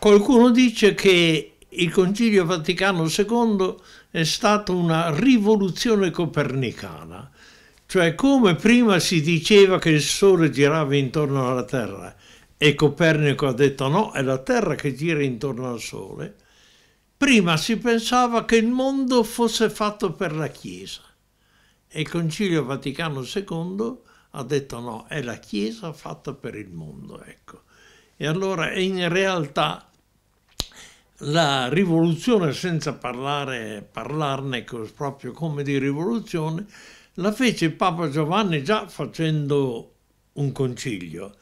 Qualcuno dice che il Concilio Vaticano II è stata una rivoluzione copernicana, cioè come prima si diceva che il Sole girava intorno alla Terra e Copernico ha detto no, è la Terra che gira intorno al Sole, prima si pensava che il mondo fosse fatto per la Chiesa e il Concilio Vaticano II ha detto no, è la Chiesa fatta per il mondo. Ecco. E allora in realtà la rivoluzione senza parlare, parlarne proprio come di rivoluzione, la fece Papa Giovanni già facendo un concilio